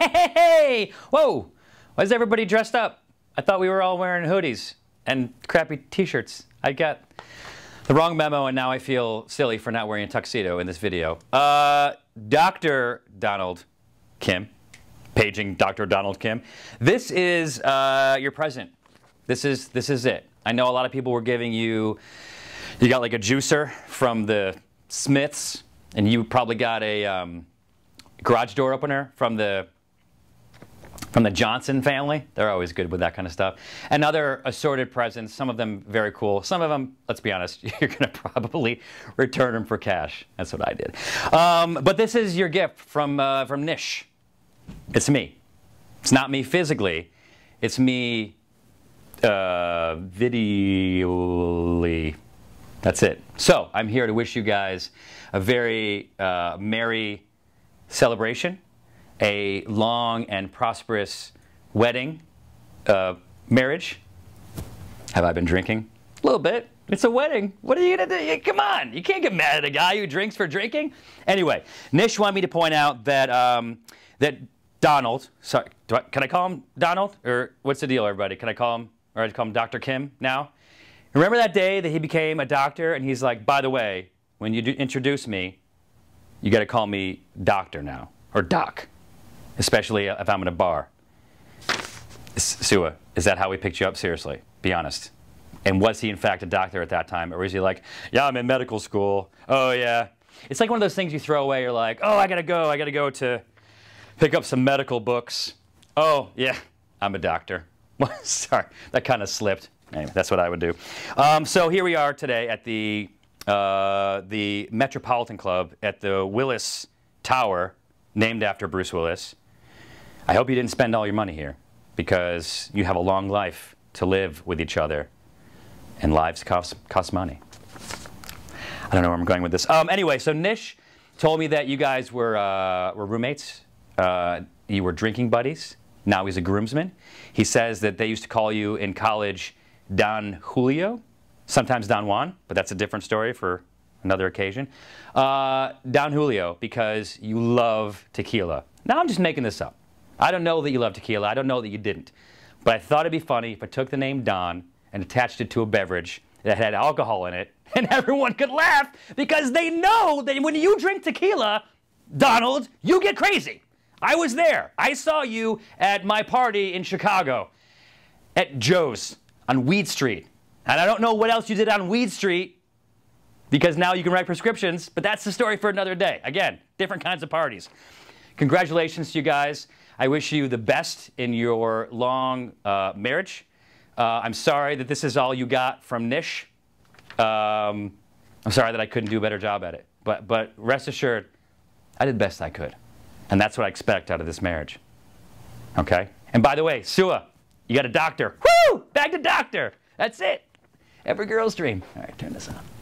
Hey! Whoa! Why is everybody dressed up? I thought we were all wearing hoodies and crappy t-shirts. I got the wrong memo and now I feel silly for not wearing a tuxedo in this video. Uh, Dr. Donald Kim, paging Dr. Donald Kim. This is uh, your present. This is, this is it. I know a lot of people were giving you, you got like a juicer from the Smiths and you probably got a um, garage door opener from the from the Johnson family. They're always good with that kind of stuff. And other assorted presents, some of them very cool. Some of them, let's be honest, you're going to probably return them for cash. That's what I did. Um, but this is your gift from, uh, from Nish. It's me. It's not me physically. It's me uh, videoly. That's it. So I'm here to wish you guys a very uh, merry celebration a long and prosperous wedding, uh, marriage. Have I been drinking? A little bit. It's a wedding. What are you going to do? Come on. You can't get mad at a guy who drinks for drinking. Anyway, Nish wanted me to point out that, um, that Donald, sorry, I, can I call him Donald? Or what's the deal, everybody? Can I call him, or I call him Dr. Kim now? Remember that day that he became a doctor and he's like, by the way, when you introduce me, you got to call me doctor now, or doc especially if I'm in a bar. Sua, is that how he picked you up? Seriously, be honest. And was he in fact a doctor at that time? Or was he like, yeah, I'm in medical school. Oh yeah. It's like one of those things you throw away. You're like, oh, I gotta go. I gotta go to pick up some medical books. Oh yeah, I'm a doctor. Sorry, that kind of slipped. Anyway, that's what I would do. Um, so here we are today at the uh, the Metropolitan Club at the Willis Tower, named after Bruce Willis. I hope you didn't spend all your money here because you have a long life to live with each other and lives cost, cost money. I don't know where I'm going with this. Um, anyway, so Nish told me that you guys were, uh, were roommates. Uh, you were drinking buddies. Now he's a groomsman. He says that they used to call you in college Don Julio, sometimes Don Juan, but that's a different story for another occasion. Uh, Don Julio, because you love tequila. Now I'm just making this up. I don't know that you love tequila. I don't know that you didn't. But I thought it'd be funny if I took the name Don and attached it to a beverage that had alcohol in it, and everyone could laugh because they know that when you drink tequila, Donald, you get crazy. I was there. I saw you at my party in Chicago at Joe's on Weed Street. And I don't know what else you did on Weed Street because now you can write prescriptions, but that's the story for another day. Again, different kinds of parties congratulations to you guys. I wish you the best in your long uh, marriage. Uh, I'm sorry that this is all you got from Nish. Um, I'm sorry that I couldn't do a better job at it. But, but rest assured, I did the best I could. And that's what I expect out of this marriage. Okay? And by the way, Sua, you got a doctor. Woo! Back to doctor. That's it. Every girl's dream. All right, turn this on.